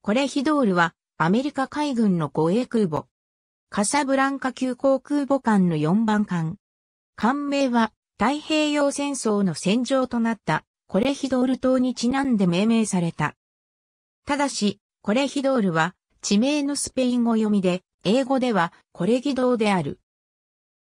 コレヒドールはアメリカ海軍の護衛空母。カサブランカ急行空母艦の4番艦。艦名は太平洋戦争の戦場となったコレヒドール島にちなんで命名された。ただし、コレヒドールは地名のスペイン語読みで、英語ではコレギドーである。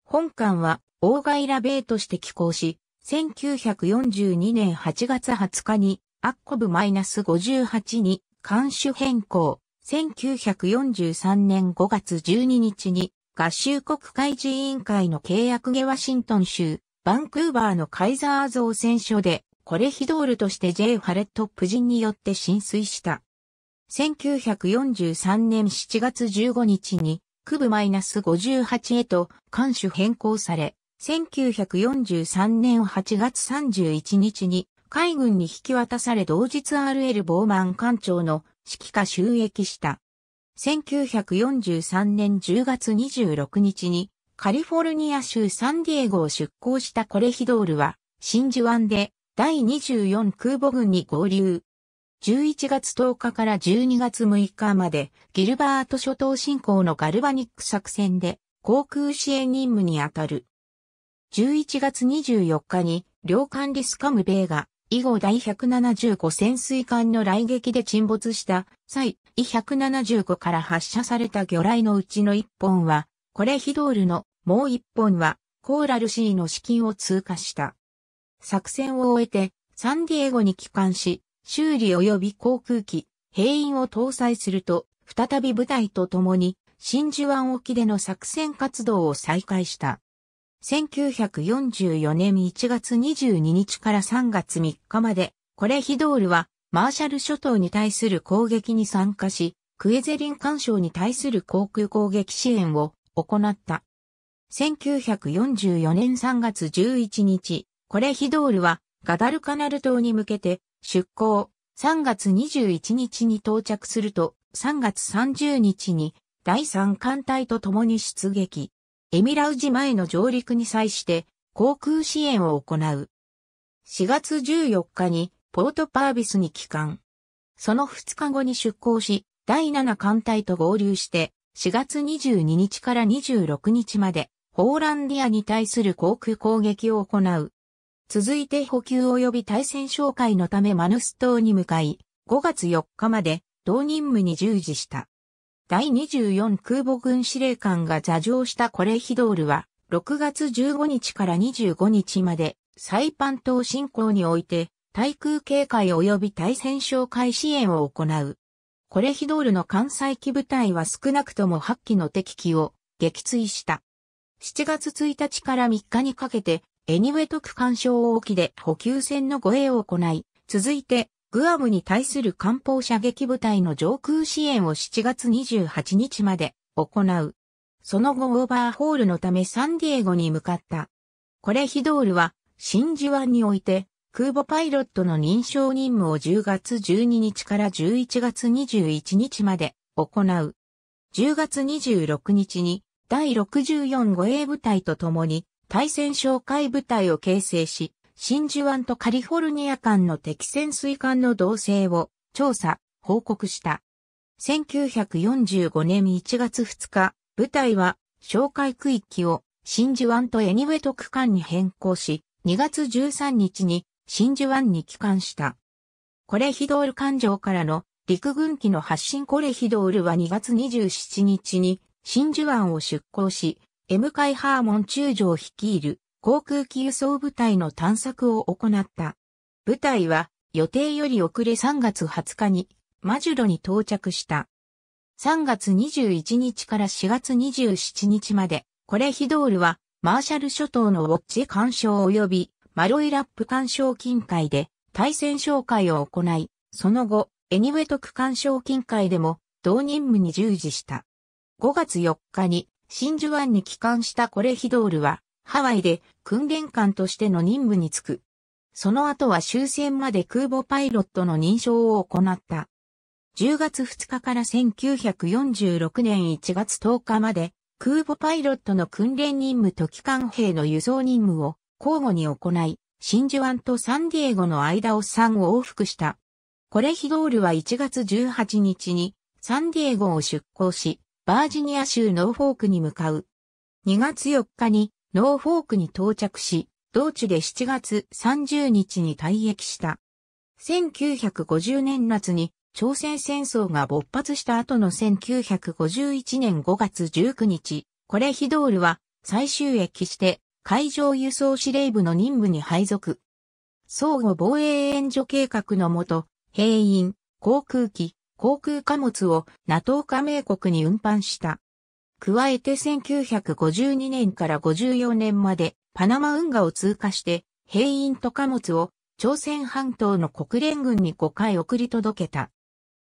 本艦は大ガイラベイとして寄港し、1942年8月20日にアッコブ -58 に監守変更、1943年5月12日に合衆国会議員会の契約下ワシントン州、バンクーバーのカイザー造船所で、コレヒドールとして J. ハレット夫人によって浸水した。1943年7月15日に、区部マイナス58へと、監守変更され、1943年8月31日に、海軍に引き渡され同日 RL ボーマン艦長の指揮下収益した。1943年10月26日にカリフォルニア州サンディエゴを出港したコレヒドールは真珠湾で第24空母軍に合流。11月10日から12月6日までギルバート諸島侵攻のガルバニック作戦で航空支援任務にあたる。11月24日に領艦リスカムベイが以後第175潜水艦の雷撃で沈没した際、イ175から発射された魚雷のうちの1本は、コレヒドールのもう1本は、コーラルシーの資金を通過した。作戦を終えて、サンディエゴに帰還し、修理及び航空機、兵員を搭載すると、再び部隊と共に、真珠湾沖での作戦活動を再開した。1944年1月22日から3月3日まで、コレヒドールは、マーシャル諸島に対する攻撃に参加し、クエゼリン干渉に対する航空攻撃支援を行った。1944年3月11日、コレヒドールはガダルカナル島に向けて出港、3月21日に到着すると、3月30日に第3艦隊と共に出撃。エミラウジ前の上陸に際して航空支援を行う。4月14日にポートパービスに帰還。その2日後に出港し、第7艦隊と合流して、4月22日から26日まで、ホーランディアに対する航空攻撃を行う。続いて補給及び対戦紹介のためマヌス島に向かい、5月4日まで同任務に従事した。第24空母軍司令官が座上したコレヒドールは、6月15日から25日まで、サイパン島侵攻において、対空警戒及び対戦哨戒支援を行う。コレヒドールの艦載機部隊は少なくとも8機の敵機を撃墜した。7月1日から3日にかけて、エニウェト区を置沖で補給船の護衛を行い、続いてグアムに対する艦砲射撃部隊の上空支援を7月28日まで行う。その後オーバーホールのためサンディエゴに向かった。コレヒドールは真珠湾において空母パイロットの認証任務を10月12日から11月21日まで行う。10月26日に第64護衛部隊と共に対戦哨戒部隊を形成し、真珠湾とカリフォルニア間の敵潜水艦の動静を調査、報告した。1945年1月2日、部隊は哨戒区域を真珠湾とエニウェト区間に変更し、2月13日に真珠湾に帰還した。コレヒドール艦上からの陸軍機の発進コレヒドールは2月27日に真珠湾を出港し、M 海ハーモン中将率いる航空機輸送部隊の探索を行った。部隊は予定より遅れ3月20日にマジュロに到着した。3月21日から4月27日まで、コレヒドールはマーシャル諸島のウォッチ干渉及びマロイラップ干渉近海で対戦紹介を行い、その後、エニウェト区干渉近海でも同任務に従事した。5月4日に真珠湾に帰還したコレヒドールはハワイで訓練官としての任務に就く。その後は終戦まで空母パイロットの認証を行った。10月2日から1946年1月10日まで空母パイロットの訓練任務と機関兵の輸送任務を交互に行い、真珠湾とサンディエゴの間を3往復した。コレヒドールは1月18日にサンディエゴを出港し、バージニア州ノーフォークに向かう。2月4日にノーフォークに到着し、同地で7月30日に退役した。1950年夏に朝鮮戦争が勃発した後の1951年5月19日、コレヒドールは最終駅して海上輸送司令部の任務に配属。相互防衛援助計画のもと、兵員、航空機、航空貨物を NATO 加盟国に運搬した。加えて1952年から54年までパナマ運河を通過して兵員と貨物を朝鮮半島の国連軍に5回送り届けた。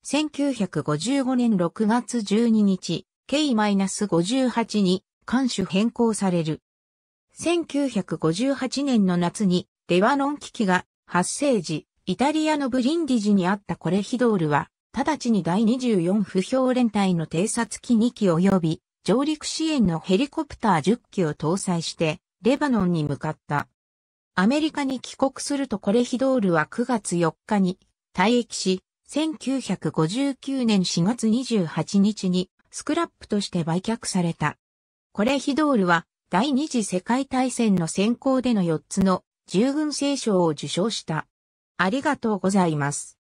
1955年6月12日、K-58 に艦首変更される。1958年の夏にデワノン危機が発生時、イタリアのブリンディジにあったコレヒドールは、直ちに第24不評連隊の偵察機2機及び上陸支援のヘリコプター10機を搭載して、レバノンに向かった。アメリカに帰国するとコレヒドールは9月4日に退役し、1959年4月28日にスクラップとして売却された。コレヒドールは第二次世界大戦の先行での4つの従軍聖賞を受賞した。ありがとうございます。